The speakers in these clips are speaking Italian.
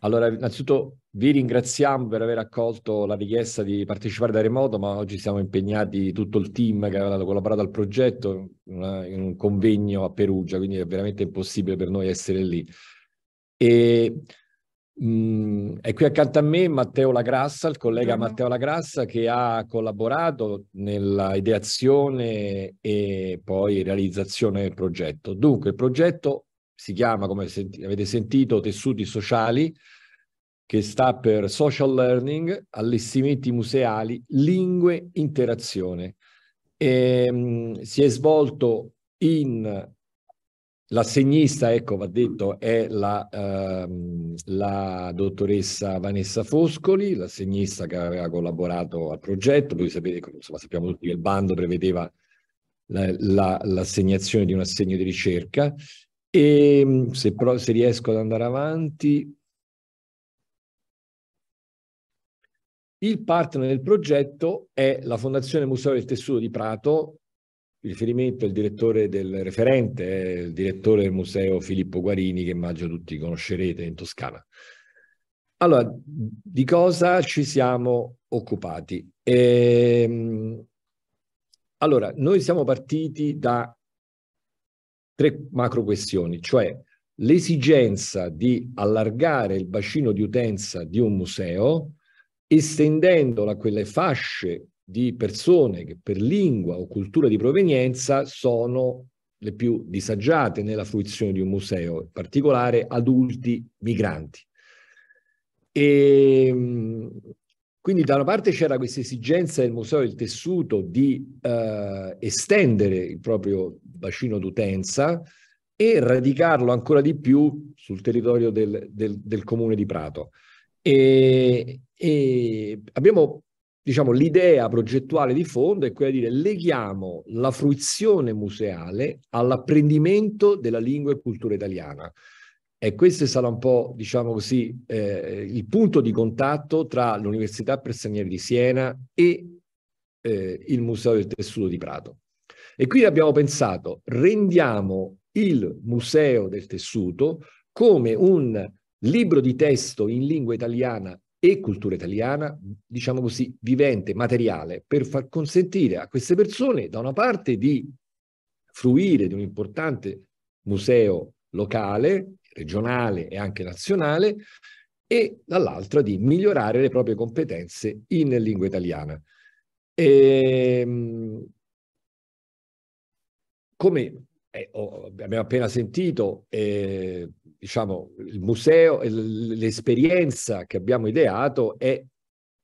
Allora, innanzitutto vi ringraziamo per aver accolto la richiesta di partecipare da remoto, ma oggi siamo impegnati tutto il team che ha collaborato al progetto in un convegno a Perugia, quindi è veramente impossibile per noi essere lì. E, mh, mm, è qui accanto a me Matteo Lagrassa, il collega Matteo Lagrassa, che ha collaborato nella ideazione e poi realizzazione del progetto. Dunque, il progetto si chiama, come senti avete sentito, Tessuti Sociali, che sta per Social Learning, allestimenti museali, lingue, interazione. E, ehm, mh, si è svolto in L'assegnista, ecco, va detto, è la, ehm, la dottoressa Vanessa Foscoli, l'assegnista che aveva collaborato al progetto. Voi sapete, insomma, sappiamo tutti che il bando prevedeva l'assegnazione la, la, di un assegno di ricerca. E ehm, se, però, se riesco ad andare avanti, Il partner del progetto è la Fondazione Museo del Tessuto di Prato, il riferimento è il direttore del referente, è il direttore del museo Filippo Guarini, che immagino tutti conoscerete in Toscana. Allora, di cosa ci siamo occupati? Ehm, allora, noi siamo partiti da tre macro questioni, cioè l'esigenza di allargare il bacino di utenza di un museo, estendendola a quelle fasce di persone che per lingua o cultura di provenienza sono le più disagiate nella fruizione di un museo, in particolare adulti migranti. E, ehm, quindi da una parte c'era questa esigenza del Museo del Tessuto di eh, estendere il proprio bacino d'utenza e radicarlo ancora di più sul territorio del, del, del comune di Prato. E, e abbiamo diciamo, l'idea progettuale di fondo è quella di dire leghiamo la fruizione museale all'apprendimento della lingua e cultura italiana. E questo sarà un po', diciamo così, eh, il punto di contatto tra l'Università per di Siena e eh, il Museo del Tessuto di Prato. E qui abbiamo pensato, rendiamo il Museo del Tessuto come un libro di testo in lingua italiana e cultura italiana, diciamo così, vivente, materiale, per far consentire a queste persone, da una parte, di fruire di un importante museo locale, regionale e anche nazionale, e dall'altra di migliorare le proprie competenze in lingua italiana. E, ehm, come eh, ho, abbiamo appena sentito, eh, diciamo, il museo, l'esperienza che abbiamo ideato è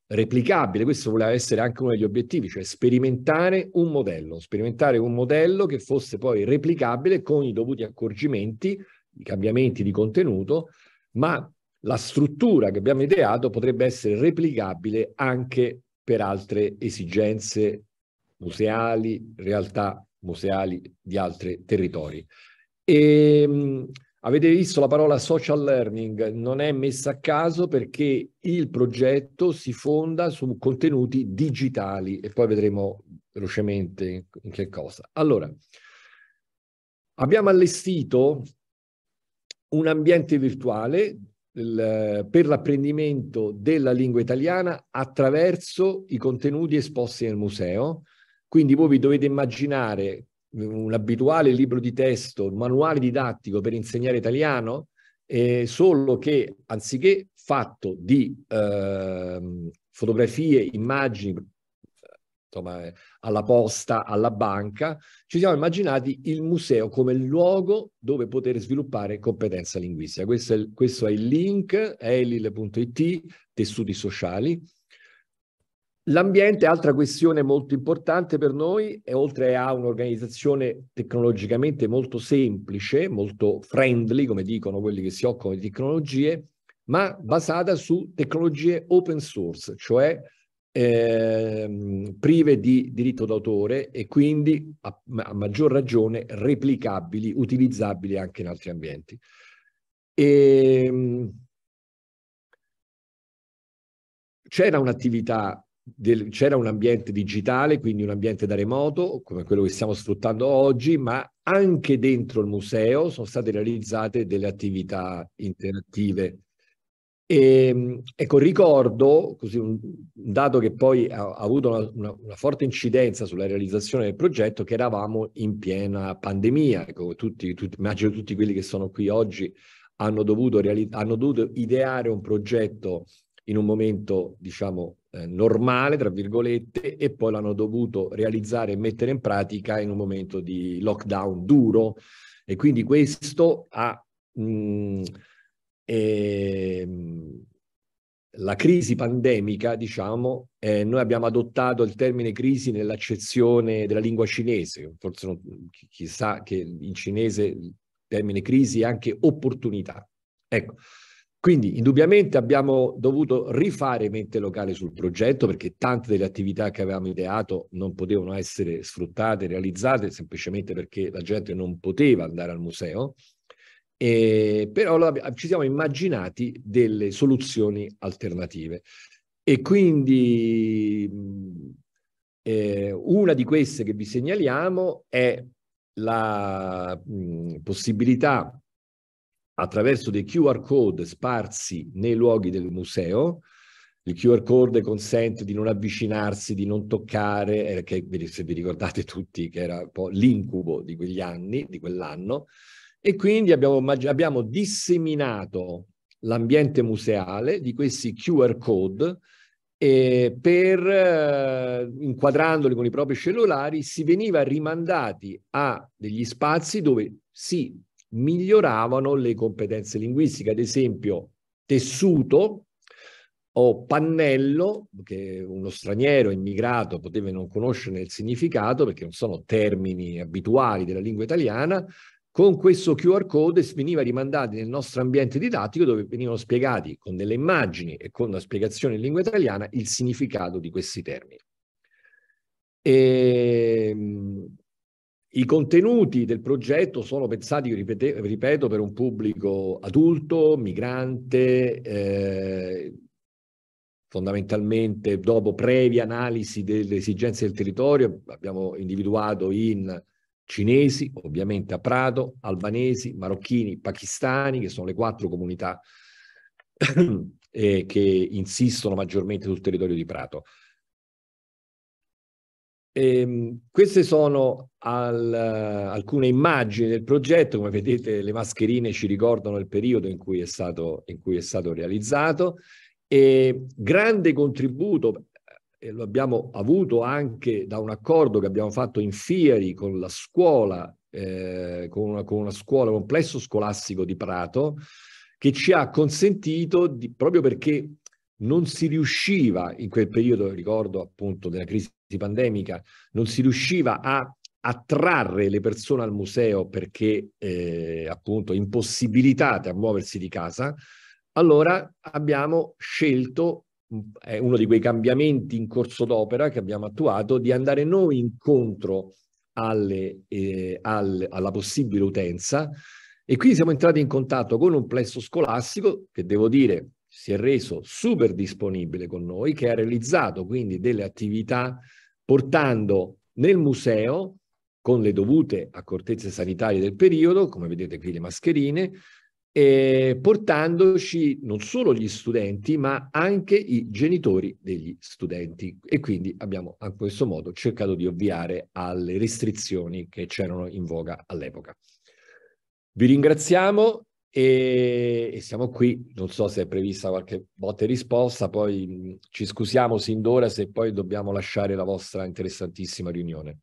replicabile, questo voleva essere anche uno degli obiettivi, cioè sperimentare un modello, sperimentare un modello che fosse poi replicabile con i dovuti accorgimenti, i cambiamenti di contenuto, ma la struttura che abbiamo ideato potrebbe essere replicabile anche per altre esigenze museali, realtà museali di altri territori. E, ehm, Avete visto la parola social learning non è messa a caso perché il progetto si fonda su contenuti digitali e poi vedremo velocemente in che cosa. Allora, abbiamo allestito un ambiente virtuale il, per l'apprendimento della lingua italiana attraverso i contenuti esposti nel museo. Quindi voi vi dovete immaginare un abituale libro di testo, un manuale didattico per insegnare italiano, eh, solo che anziché fatto di eh, fotografie, immagini insomma, alla posta, alla banca, ci siamo immaginati il museo come luogo dove poter sviluppare competenza linguistica. Questo è il, questo è il link, elil.it, tessuti sociali, L'ambiente è altra questione molto importante per noi e oltre a un'organizzazione tecnologicamente molto semplice, molto friendly, come dicono quelli che si occupano di tecnologie, ma basata su tecnologie open source, cioè eh, prive di diritto d'autore e quindi a, a, maggior ragione replicabili, utilizzabili anche in altri ambienti. E, ehm, c'era un'attività del, c'era un ambiente digitale, quindi un ambiente da remoto, come quello che stiamo sfruttando oggi, ma anche dentro il museo sono state realizzate delle attività interattive. E, ehm, ecco, ricordo così, un dato che poi ha, ha avuto una, una, una, forte incidenza sulla realizzazione del progetto, che eravamo in piena pandemia. Ecco, tutti, tutti, immagino tutti quelli che sono qui oggi hanno dovuto, reali- hanno dovuto ideare un progetto in un momento, diciamo, eh, normale, tra virgolette, e poi l'hanno dovuto realizzare e mettere in pratica in un momento di lockdown duro. E quindi questo ha... Mh, mm, eh, la crisi pandemica, diciamo, eh, noi abbiamo adottato il termine crisi nell'accezione della lingua cinese, forse non, chi sa che in cinese il termine crisi è anche opportunità. Ecco, quindi indubbiamente abbiamo dovuto rifare mente locale sul progetto perché tante delle attività che avevamo ideato non potevano essere sfruttate, realizzate, semplicemente perché la gente non poteva andare al museo. E però ci siamo immaginati delle soluzioni alternative. E quindi mm, eh, una di queste che vi segnaliamo è la mh, mm, possibilità attraverso dei QR code sparsi nei luoghi del museo. Il QR code consente di non avvicinarsi, di non toccare, eh, che, se vi ricordate tutti che era un po' l'incubo di quegli anni, di quell'anno, e quindi abbiamo, abbiamo disseminato l'ambiente museale di questi QR code per, eh, inquadrandoli con i propri cellulari, si veniva rimandati a degli spazi dove si miglioravano le competenze linguistiche, ad esempio tessuto o pannello, che uno straniero immigrato poteva non conoscere il significato perché non sono termini abituali della lingua italiana, con questo QR code veniva rimandato nel nostro ambiente didattico dove venivano spiegati con delle immagini e con una spiegazione in lingua italiana il significato di questi termini. E, ehm, i contenuti del progetto sono pensati, ripete, ripeto, per un pubblico adulto, migrante, eh, fondamentalmente dopo previa analisi delle esigenze del territorio abbiamo individuato in cinesi, ovviamente a Prato, albanesi, marocchini, pakistani, che sono le quattro comunità eh, che insistono maggiormente sul territorio di Prato. E ehm, queste sono al, alcune immagini del progetto, come vedete le mascherine ci ricordano il periodo in cui è stato, cui è stato realizzato. E grande contributo, eh, e lo abbiamo avuto anche da un accordo che abbiamo fatto in Fieri con la scuola, eh, con, una, con una scuola, complesso scolastico di Prato, che ci ha consentito, di, proprio perché non si riusciva in quel periodo, ricordo appunto della crisi pandemica, non si riusciva a attrarre le persone al museo perché eh, appunto impossibilitate a muoversi di casa, allora abbiamo scelto, è uno di quei cambiamenti in corso d'opera che abbiamo attuato, di andare noi incontro alle, eh, al, alla possibile utenza e quindi siamo entrati in contatto con un plesso scolastico che devo dire si è reso super disponibile con noi, che ha realizzato quindi delle attività portando nel museo, con le dovute accortezze sanitarie del periodo, come vedete qui le mascherine, e portandoci non solo gli studenti, ma anche i genitori degli studenti. E quindi abbiamo a questo modo cercato di ovviare alle restrizioni che c'erano in voga all'epoca. Vi ringraziamo e, e, siamo qui, non so se è prevista qualche botte risposta, poi ci scusiamo sin d'ora se poi dobbiamo lasciare la vostra interessantissima riunione.